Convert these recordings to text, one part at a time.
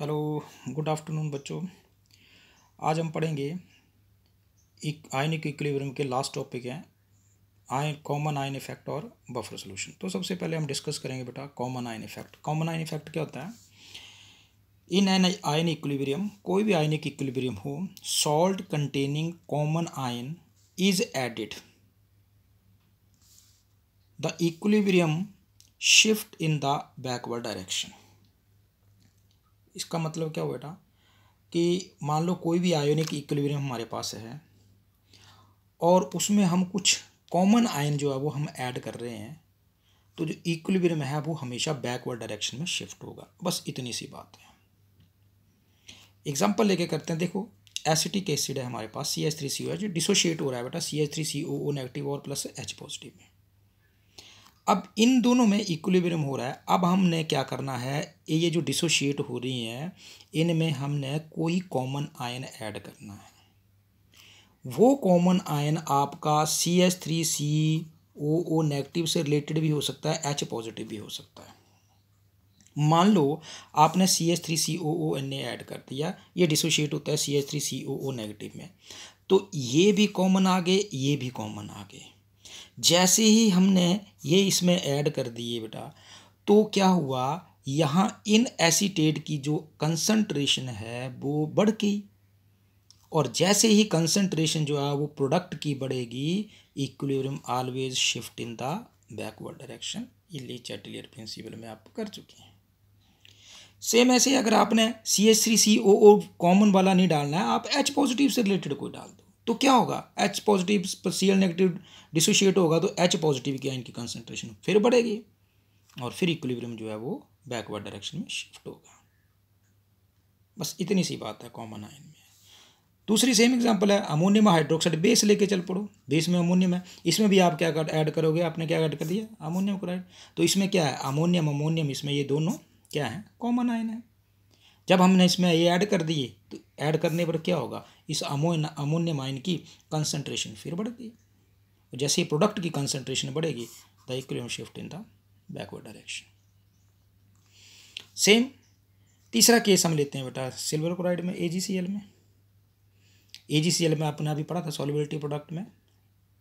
hello good afternoon बच्चों आज हम पढ़ेंगे एक आयनिक इक्विलिब्रियम के लास्ट टॉपिक हैं आयन कॉमन आयन इफेक्ट और बफर सॉल्यूशन तो सबसे पहले हम डिस्कस करेंगे बेटा common ion effect common ion effect क्या होता है इन एन आयन इक्विलिब्रियम कोई भी आयनिक इक्विलिब्रियम हो salt containing common ion is added the equilibrium shift in the backward direction इसका मतलब क्या हुआ बेटा कि मान लो कोई भी आयोनिक इक्विलिब्रियम हमारे पास है और उसमें हम कुछ कॉमन आयन जो है वो हम ऐड कर रहे हैं तो जो इक्विलिब्रियम है वो हमेशा बैकवर्ड डायरेक्शन में शिफ्ट होगा बस इतनी सी बात है एग्जाम्पल लेके करते हैं देखो एसिटिक एसिड है हमारे पास सी एच थ्री सी ओ है जो डिसोशिएट हो रहा है बेटा C H three C O O negative और प्लस एच पॉजिटिव में अब इन दोनों में इक्विलिब्रियम हो रहा है अब हमने क्या करना है ये जो डिसोशिएट हो रही हैं इनमें हमने कोई कॉमन आयन ऐड करना है वो कॉमन आयन आपका C S three C O O negative से रिलेटेड भी हो सकता है एच पॉजिटिव भी हो सकता है मान लो आपने C S three C O O N A add कर दिया ये डिसोशिएट होता है C S three C O O negative में तो ये भी कॉमन आ गए ये भी कॉमन आ गए जैसे ही हमने ये इसमें ऐड कर दिए बेटा तो क्या हुआ यहाँ इन एसीटेट की जो कंसंट्रेशन है वो बढ़ गई और जैसे ही कंसंट्रेशन जो है वो प्रोडक्ट की बढ़ेगी equilibrium always shift in the backward direction ये चैटलियर प्रिंसिपल में आप कर चुके हैं सेम ऐसे अगर आपने C S three C O O common वाला नहीं डालना है आप एच पॉजिटिव से रिलेटेड कोई डाल तो क्या होगा एच पॉजिटिव पर सी एल नेगेटिव डिसोशिएट होगा तो एच पॉजिटिव क्या इनकी कंसनट्रेशन फिर बढ़ेगी और फिर इक्विलिब्रियम जो है वो बैकवर्ड डायरेक्शन में शिफ्ट होगा बस इतनी सी बात है कॉमन आयन में दूसरी सेम एग्जांपल है अमोनियम हाइड्रोक्साइड बेस लेके चल पड़ो बेस में अमोनियम है इसमें भी आप क्या कर ऐड करोगे आपने क्या ऐड कर दिया अमोनियम क्लोराइड तो इसमें क्या है अमोनियम अमोनियम इसमें ये दोनों क्या है कॉमन आयन है जब हमने इसमें ये ऐड कर दिए तो ऐड करने पर क्या होगा इस अमोन अमोनियम आयन की कंसनट्रेशन फिर बढ़ गई जैसे प्रोडक्ट की कंसनट्रेशन बढ़ेगी the equilibrium shift in the backward direction same तीसरा केस हम लेते हैं बेटा सिल्वर क्लोराइड में एजीसीएल में एजीसीएल में आपने अभी पढ़ा था सॉलिबिलिटी प्रोडक्ट में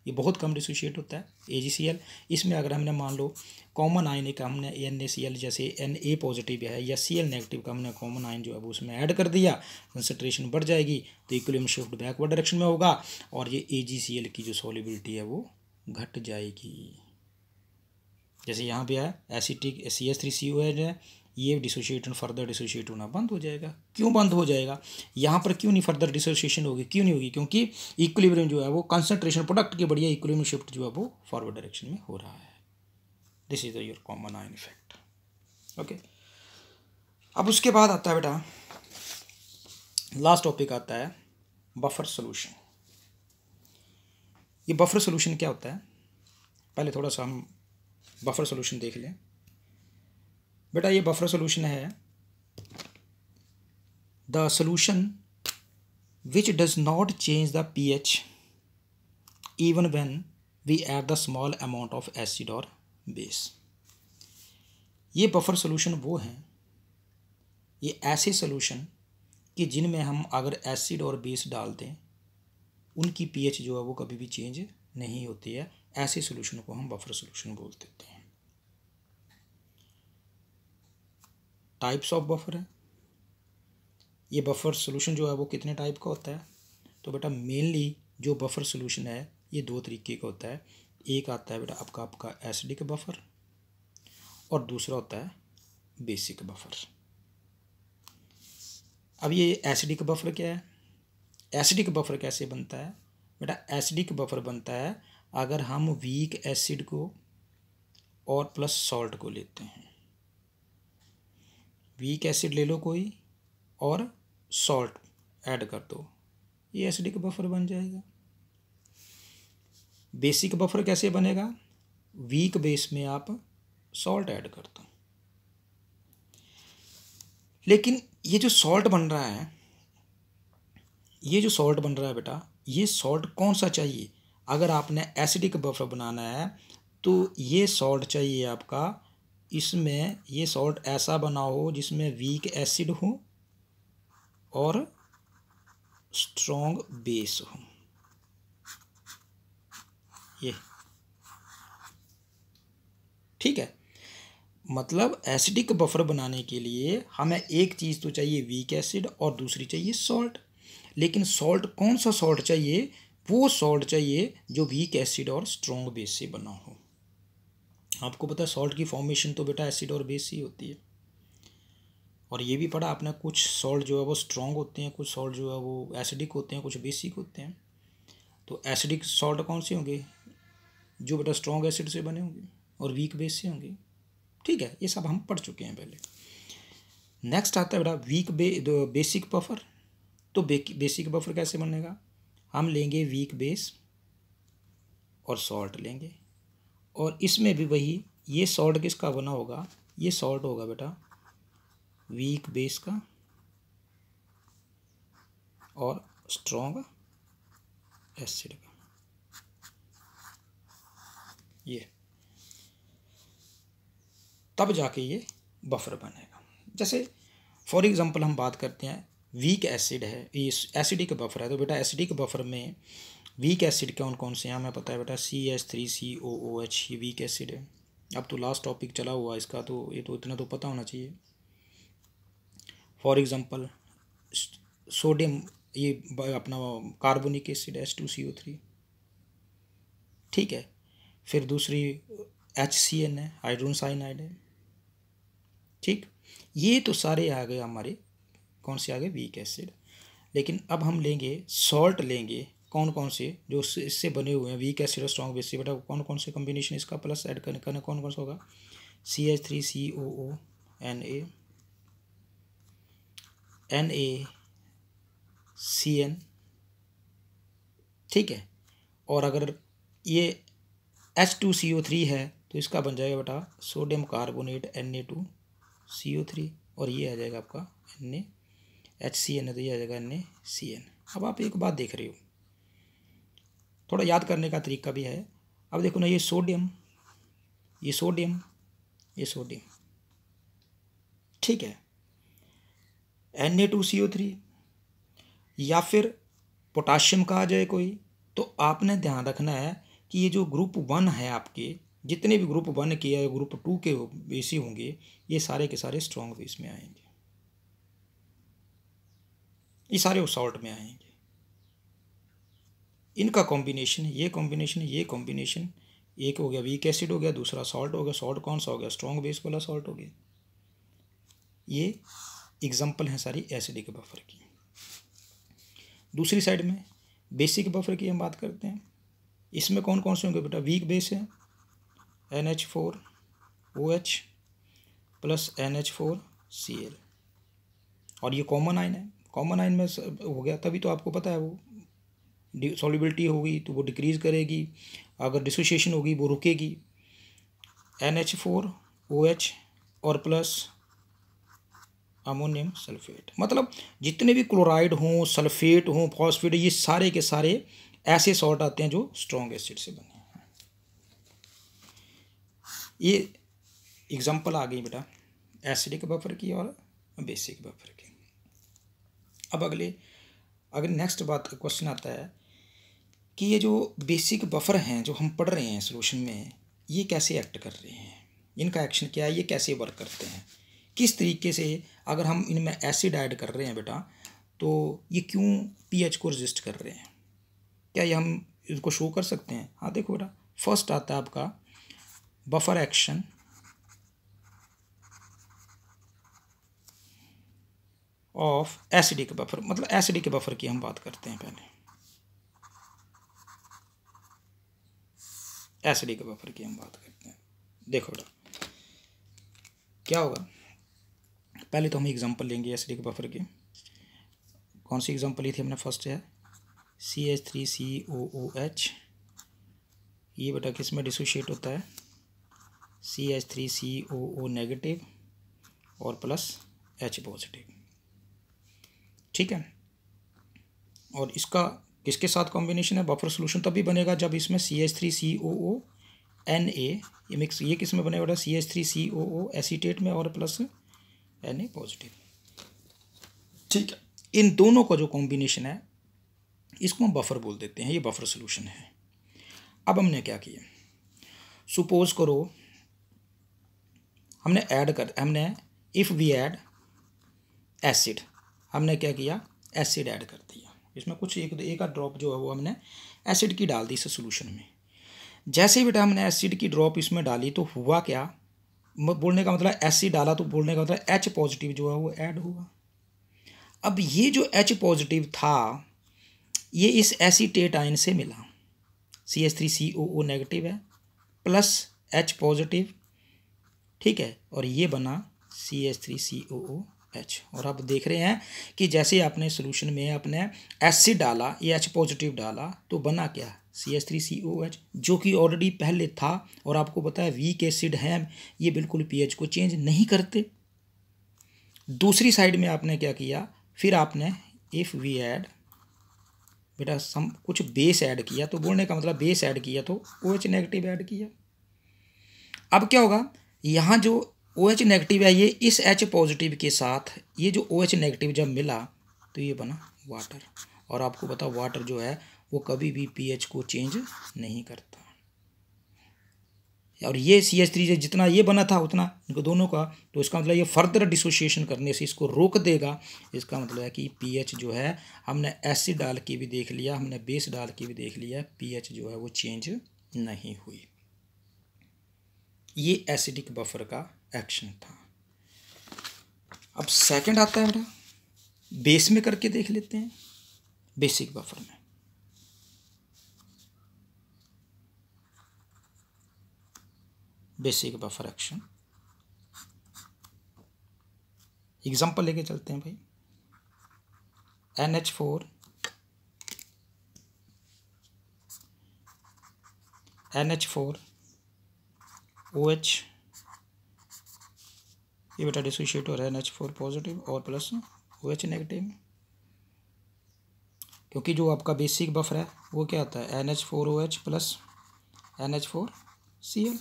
ये बहुत कम डिसोशिएट होता है ए जी सी एल इसमें अगर हमने मान लो कॉमन आयन एक हमने एन ए सी एल जैसे एन ए पॉजिटिव है या सी एल नेगेटिव का हमने कॉमन आयन जो है वो उसमें ऐड कर दिया कंसनट्रेशन बढ़ जाएगी तो इक्वलियम शिफ्ट बैकवर्ड डायरेक्शन में होगा और ये ए जी सी एल की जो सॉलिबिलिटी है वो घट जाएगी जैसे यहाँ पे है acetic C S three C O है ये डिसोशिएटन फर्दर डिसोशिएट होना बंद हो जाएगा क्यों बंद हो जाएगा यहाँ पर क्यों नहीं फर्दर डिसोशिएशन होगी क्यों नहीं होगी क्योंकि इक्विलिब्रियम जो है वो कंसनट्रेशन प्रोडक्ट के बढ़िया इक्विलिब्रियम शिफ्ट जो है वो फॉरवर्ड डायरेक्शन में हो रहा है this is the your common ion effect okay अब उसके बाद आता है बेटा लास्ट टॉपिक आता है बफर सोल्यूशन ये बफर सोल्यूशन क्या होता है पहले थोड़ा सा हम बफर सोल्यूशन देख लें बेटा ये बफर सोल्यूशन है the solution which does not change the P H even when we add the small amount of acid और बेस ये बफर सोल्यूशन वो हैं ये ऐसे सोल्यूशन कि जिनमें हम अगर एसिड और बेस डाल दें उनकी पीएच जो है वो कभी भी चेंज नहीं होती है ऐसे सोल्यूशन को हम बफर सोल्यूशन बोल देते हैं टाइप्स ऑफ बफर है ये बफर सोल्यूशन जो है वो कितने टाइप का होता है तो बेटा मेनली जो बफर सोल्यूशन है ये दो तरीके का होता है एक आता है बेटा आपका आपका एसिडिक बफर और दूसरा होता है बेसिक बफर अब ये एसिडिक बफर क्या है एसिडिक बफर कैसे बनता है बेटा एसिडिक बफर बनता है अगर हम वीक एसिड को और प्लस सॉल्ट को लेते हैं वीक एसिड ले लो कोई और सॉल्ट ऐड कर दो ये एसिडिक बफर बन जाएगा बेसिक बफर कैसे बनेगा वीक बेस में आप सॉल्ट ऐड कर दो लेकिन ये जो सॉल्ट बन रहा है ये जो सॉल्ट बन रहा है बेटा ये सॉल्ट कौन सा चाहिए अगर आपने एसिडिक बफर बनाना है तो ये सॉल्ट चाहिए आपका इसमें ये सॉल्ट ऐसा बना हो जिसमें वीक एसिड हो और स्ट्रॉन्ग बेस हो ये ठीक है मतलब एसिडिक बफर बनाने के लिए हमें एक चीज़ तो चाहिए वीक एसिड और दूसरी चाहिए सॉल्ट लेकिन सॉल्ट कौन सा सॉल्ट चाहिए वो सॉल्ट चाहिए जो वीक एसिड और स्ट्रॉन्ग बेस से बना हो आपको पता है सॉल्ट की फॉर्मेशन तो बेटा एसिड और बेस ही होती है और ये भी पढ़ा आपने कुछ सॉल्ट जो है वो स्ट्रॉन्ग होते हैं कुछ सॉल्ट जो है वो एसिडिक होते हैं कुछ बेसिक होते हैं तो एसिडिक सॉल्ट कौन से होंगे जो बेटा स्ट्रॉन्ग एसिड से बने होंगे और वीक बेस से होंगे ठीक है ये सब हम पढ़ चुके हैं पहले नेक्स्ट आता है बेटा वीक बे बेसिक बफर तो बे, बेसिक बफर कैसे बनेगा हम लेंगे वीक बेस और सॉल्ट लेंगे और इसमें भी वही ये सॉल्ट किसका बना होगा ये सॉल्ट होगा बेटा वीक बेस का और स्ट्रॉन्ग एसिड का ये तब जाके ये बफर बनेगा जैसे फॉर एग्ज़ाम्पल हम बात करते हैं वीक एसिड है ये एसिडिक बफर है तो बेटा एसिडिक बफर में वीक एसिड कौन कौन से हैं हमें पता है बेटा C S three C O O H ये वीक एसिड है अब तो लास्ट टॉपिक चला हुआ इसका तो ये तो इतना तो पता होना चाहिए फॉर एग्ज़ाम्पल सोडियम ये अपना carbonic acid H two C O three ठीक है फिर दूसरी एच सी एन है हाइड्रोन साइनाइड है ठीक ये तो सारे आ गए हमारे कौन से आ गए वीक एसिड लेकिन अब हम लेंगे सॉल्ट लेंगे कौन कौन से जो इससे बने हुए हैं वीक एसिड और स्ट्रॉन्ग बेस बेटा कौन कौन से कम्बिनेशन इसका प्लस एड करने करना कौन कौन सा होगा C H three C O O N A N A C N ठीक है और अगर ये H two C O three है तो इसका बन जाएगा बेटा sodium carbonate N A two C O three और ये आ जाएगा आपका N A H C N है तो ये आ जाएगा एन ए सी एन अब आप एक बात देख रहे हो थोड़ा याद करने का तरीका भी है अब देखो ना ये सोडियम ये सोडियम ये सोडियम ठीक है N A two C O three या फिर पोटाशियम का आ जाए कोई तो आपने ध्यान रखना है कि ये जो ग्रुप वन है आपके जितने भी ग्रुप वन के या ग्रुप टू के बेसी होंगे ये सारे के सारे स्ट्रॉन्ग बेस में आएंगे ये सारे सॉल्ट में आएंगे इनका कॉम्बिनेशन ये कॉम्बिनेशन ये कॉम्बिनेशन एक हो गया वीक एसिड हो गया दूसरा सॉल्ट हो गया सॉल्ट कौन सा हो गया स्ट्रॉन्ग बेस वाला सॉल्ट हो गया ये एग्जाम्पल हैं सारी एसिडिक बफर की दूसरी साइड में बेसिक बफर की हम बात करते हैं इसमें कौन कौन से होंगे बेटा वीक बेस है N H four O H plus N H four C L और ये कॉमन आइन है कॉमन आइन में हो गया तभी तो आपको पता है वो सॉलिबिलिटी होगी तो वो डिक्रीज़ करेगी अगर डिसोशिएशन होगी वो रुकेगी N H four O H और प्लस अमोनियम सल्फेट मतलब जितने भी क्लोराइड हों सल्फेट हों फॉस्फेट ये सारे के सारे ऐसे सॉल्ट आते हैं जो स्ट्रॉन्ग एसिड से बने हैं ये एग्जांपल आ गई बेटा एसिडिक बफर की और बेसिक बफर की अब अगले अगर नेक्स्ट बात क्वेश्चन आता है कि ये जो बेसिक बफर हैं जो हम पढ़ रहे हैं सोल्यूशन में ये कैसे एक्ट कर रहे हैं इनका एक्शन क्या है ये कैसे वर्क करते हैं किस तरीके से अगर हम इनमें एसिड ऐड कर रहे हैं बेटा तो ये क्यों पीएच को रजिस्ट कर रहे हैं क्या ये हम इसको शो कर सकते हैं हाँ देखो बेटा फर्स्ट आता है आपका buffer action of acidic buffer मतलब एसिडिक बफर की हम बात करते हैं पहले डी के बफर की हम बात करते हैं देखो बेटा क्या होगा पहले तो हम एग्जांपल लेंगे डी के बफर की कौन सी एग्जांपल ली थी हमने फर्स्ट है C H three C O O H ये बेटा किस में डिसोशिएट होता है C H three C O O negative और प्लस एच पॉजिटिव ठीक है और इसका किसके साथ कॉम्बिनेशन है बफर सोल्यूशन तभी बनेगा जब इसमें C H three C O O N A ये मिक्स ये किस में बने हुआ C H three C O O acetate में और प्लस एन ए पॉजिटिव ठीक है इन दोनों का जो कॉम्बिनेशन है इसको हम बफर बोल देते हैं ये बफर सोल्यूशन है अब हमने क्या किया सुपोज करो हमने ऐड कर हमने इफ़ वी ऐड एसिड हमने क्या किया एसिड ऐड कर दिया इसमें कुछ एक एक ड्रॉप जो है वो हमने एसिड की डाल दी इस सोल्यूशन में जैसे ही बेटा हमने एसिड की ड्रॉप इसमें डाली तो हुआ क्या बोलने का मतलब एसिड डाला तो बोलने का मतलब एच पॉजिटिव जो है वो ऐड हुआ अब ये जो एच पॉजिटिव था ये इस एसीटेट आयन से मिला C S three C O O negative है प्लस एच पॉजिटिव ठीक है और ये बना C S three C O O H और आप देख रहे हैं कि जैसे आपने सोल्यूशन में आपने एसिड डाला ये एच पॉजिटिव डाला तो बना क्या C S three C O H जो कि ऑलरेडी पहले था और आपको पता है वीक एसिड है ये बिल्कुल पीएच को चेंज नहीं करते दूसरी साइड में आपने क्या किया फिर आपने इफ़ वी ऐड बेटा सम कुछ बेस ऐड किया तो बोलने का मतलब बेस ऐड किया तो ओ एच नेगेटिव ऐड किया अब क्या होगा यहाँ जो ओ एच नेगेटिव है ये इस एच पॉजिटिव के साथ ये जो ओ एच नेगेटिव जब मिला तो ये बना वाटर और आपको पता वाटर जो है वो कभी भी एच को चेंज नहीं करता और ये सी एच थ्री जितना ये बना था उतना इनको दोनों का तो इसका मतलब ये फर्दर डिसोसिएशन करने से इसको रोक देगा इसका मतलब है कि पीएच जो है हमने एसिड डाल के भी देख लिया हमने बेस डाल के भी देख लिया पीएच जो है वो चेंज नहीं हुई ये एसिडिक बफर का एक्शन था अब सेकंड आता है बेटा बेस में करके देख लेते हैं बेसिक बफर में बेसिक बफर एक्शन एग्जांपल लेके चलते हैं भाई N H four N H four O H ये बेटा डिसोशिएट हो रहा है एन एच फोर पॉजिटिव और प्लस ओ एच नेगेटिव क्योंकि जो आपका बेसिक बफर है वो क्या आता है N H four O H plus N H four C L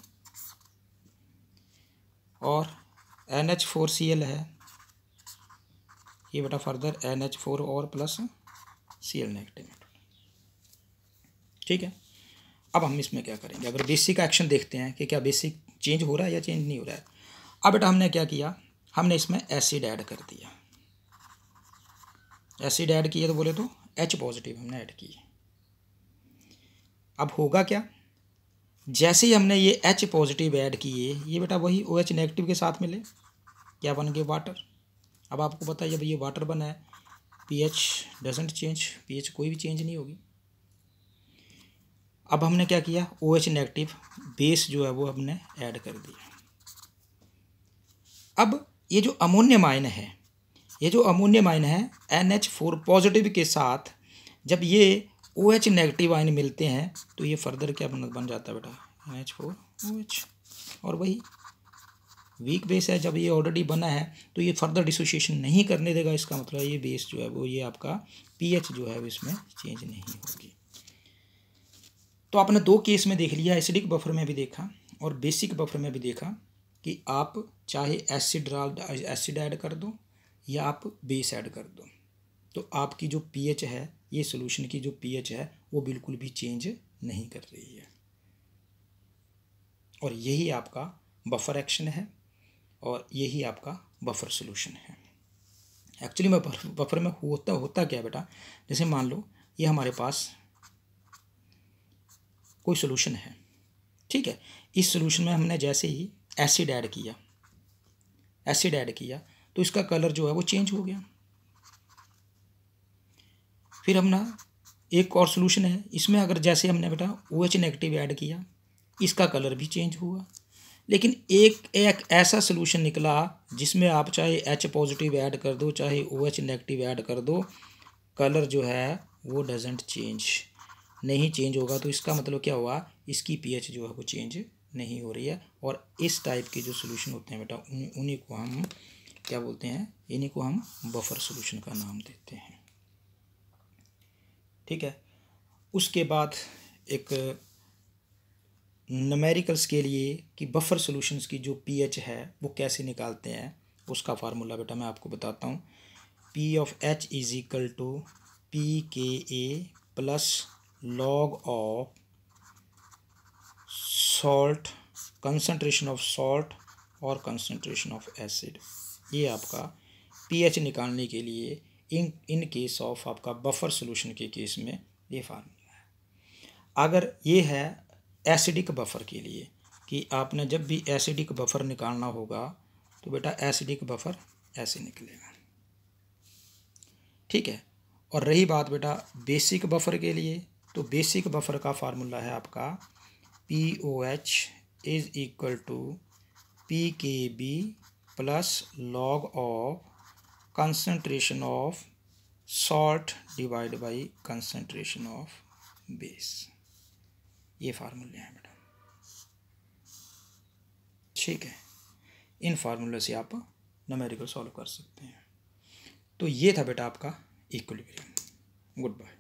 और N H four C L है ये बेटा फर्दर एन एच फोर और प्लस सी एल नेगेटिव ठीक है अब हम इसमें क्या करेंगे अगर बेसिक का एक्शन देखते हैं कि क्या बेसिक चेंज हो रहा है या चेंज नहीं हो रहा है अब बेटा हमने क्या किया हमने इसमें एसिड ऐड कर दिया एसिड ऐड किया तो बोले तो एच पॉजिटिव हमने ऐड की अब होगा क्या जैसे ही हमने ये एच पॉजिटिव ऐड किए ये बेटा वही ओ एच नेगेटिव के साथ मिले क्या बन गए वाटर अब आपको पता है जब ये वाटर बना है P H doesn't change P H कोई भी चेंज नहीं होगी अब हमने क्या किया O OH H negative base जो है वो हमने ऐड कर दिया अब ये जो अमोनियम आयन है ये जो अमोनियम आयन है एन एच फोर पॉजिटिव के साथ जब ये O OH H negative ion मिलते हैं तो ये फर्दर क्या बन बन जाता है बेटा N H four O H और वही वीक बेस है जब ये ऑलरेडी बना है तो ये फर्दर डिसोशिएशन नहीं करने देगा इसका मतलब ये बेस जो है वो ये आपका पीएच जो है इसमें चेंज नहीं होगी तो आपने दो केस में देख लिया एसिडिक बफर में भी देखा और बेसिक बफर में भी देखा कि आप चाहे एसिड डाल एसिड ऐड कर दो या आप बेस ऐड कर दो तो आपकी जो पीएच है ये सोल्यूशन की जो पीएच है वो बिल्कुल भी चेंज नहीं कर रही है और यही आपका बफर एक्शन है और यही आपका बफर सॉल्यूशन है एक्चुअली में बफर में होता होता क्या बेटा जैसे मान लो ये हमारे पास कोई सोल्यूशन है ठीक है इस सोल्यूशन में हमने जैसे ही एसिड ऐड किया एसिड ऐड किया तो इसका कलर जो है वो चेंज हो गया फिर हम ना एक और सोल्यूशन है इसमें अगर जैसे हमने बेटा ओ एच नेगेटिव ऐड किया इसका कलर भी चेंज हुआ लेकिन एक एक ऐसा सोल्यूशन निकला जिसमें आप चाहे एच पॉजिटिव ऐड कर दो चाहे ओ एच नेगेटिव ऐड कर दो कलर जो है वो डजेंट चेंज नहीं चेंज होगा तो इसका मतलब क्या हुआ इसकी पीएच जो है वो चेंज नहीं हो रही है और इस टाइप के जो सोल्यूशन होते हैं बेटा उन्हीं को हम क्या बोलते हैं इन्हीं को हम बफर सोल्यूशन का नाम देते हैं ठीक है उसके बाद एक नमेरिकल्स के लिए कि बफर सोल्यूशंस की जो पीएच है वो कैसे निकालते हैं उसका फार्मूला बेटा मैं आपको बताता हूँ P of H is equal to P K A plus log of salt concentration of salt और concentration of acid ये आपका pH निकालने के लिए इन इन केस ऑफ आपका बफर सोल्यूशन के केस में ये फार्मूला है अगर ये है एसिडिक बफर के लिए कि आपने जब भी एसिडिक बफर निकालना होगा तो बेटा एसिडिक बफर ऐसे निकलेगा ठीक है और रही बात बेटा बेसिक बफर के लिए तो बेसिक बफर का फार्मूला है आपका P O H is equal to P K B plus log of concentration of salt divide by concentration of base ये फार्मूले हैं मैडम ठीक है इन फार्मूले से आप नमेरिकल सॉल्व कर सकते हैं तो ये था बेटा आपका इक्विलिब्रियम गुड बाय